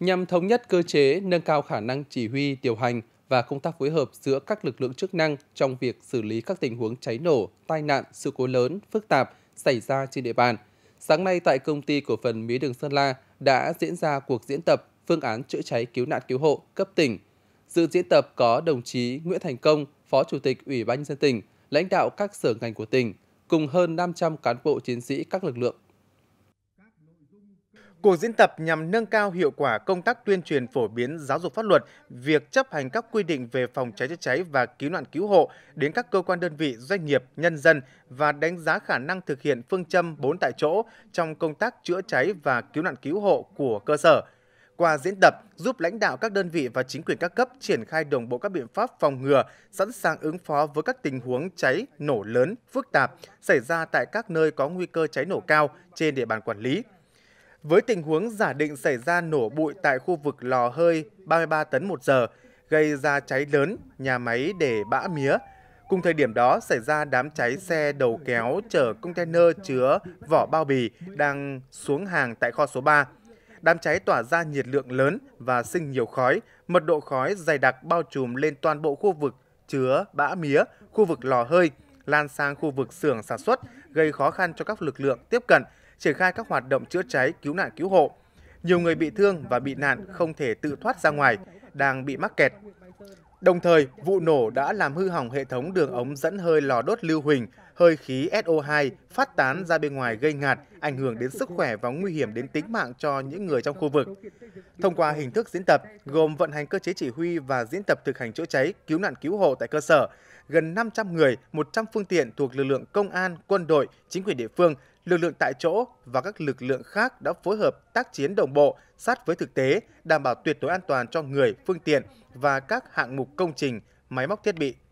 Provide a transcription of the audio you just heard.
nhằm thống nhất cơ chế, nâng cao khả năng chỉ huy, điều hành và công tác phối hợp giữa các lực lượng chức năng trong việc xử lý các tình huống cháy nổ, tai nạn, sự cố lớn, phức tạp xảy ra trên địa bàn. Sáng nay tại công ty cổ phần Mía Đường Sơn La đã diễn ra cuộc diễn tập phương án chữa cháy cứu nạn cứu hộ cấp tỉnh. Dự diễn tập có đồng chí Nguyễn Thành Công, Phó Chủ tịch Ủy ban nhân dân tỉnh, lãnh đạo các sở ngành của tỉnh cùng hơn 500 cán bộ chiến sĩ các lực lượng Cuộc diễn tập nhằm nâng cao hiệu quả công tác tuyên truyền phổ biến giáo dục pháp luật, việc chấp hành các quy định về phòng cháy chữa cháy và cứu nạn cứu hộ đến các cơ quan đơn vị, doanh nghiệp, nhân dân và đánh giá khả năng thực hiện phương châm 4 tại chỗ trong công tác chữa cháy và cứu nạn cứu hộ của cơ sở. Qua diễn tập, giúp lãnh đạo các đơn vị và chính quyền các cấp triển khai đồng bộ các biện pháp phòng ngừa, sẵn sàng ứng phó với các tình huống cháy nổ lớn, phức tạp xảy ra tại các nơi có nguy cơ cháy nổ cao trên địa bàn quản lý – với tình huống giả định xảy ra nổ bụi tại khu vực lò hơi 33 tấn một giờ, gây ra cháy lớn nhà máy để bã mía. Cùng thời điểm đó xảy ra đám cháy xe đầu kéo chở container chứa vỏ bao bì đang xuống hàng tại kho số 3. Đám cháy tỏa ra nhiệt lượng lớn và sinh nhiều khói, mật độ khói dày đặc bao trùm lên toàn bộ khu vực chứa bã mía, khu vực lò hơi, lan sang khu vực xưởng sản xuất, gây khó khăn cho các lực lượng tiếp cận triển khai các hoạt động chữa cháy, cứu nạn cứu hộ. Nhiều người bị thương và bị nạn không thể tự thoát ra ngoài, đang bị mắc kẹt. Đồng thời, vụ nổ đã làm hư hỏng hệ thống đường ống dẫn hơi lò đốt lưu huỳnh, hơi khí SO2 phát tán ra bên ngoài gây ngạt, ảnh hưởng đến sức khỏe và nguy hiểm đến tính mạng cho những người trong khu vực. Thông qua hình thức diễn tập gồm vận hành cơ chế chỉ huy và diễn tập thực hành chữa cháy, cứu nạn cứu hộ tại cơ sở, gần 500 người, 100 phương tiện thuộc lực lượng công an, quân đội, chính quyền địa phương lực lượng tại chỗ và các lực lượng khác đã phối hợp tác chiến đồng bộ sát với thực tế, đảm bảo tuyệt đối an toàn cho người, phương tiện và các hạng mục công trình, máy móc thiết bị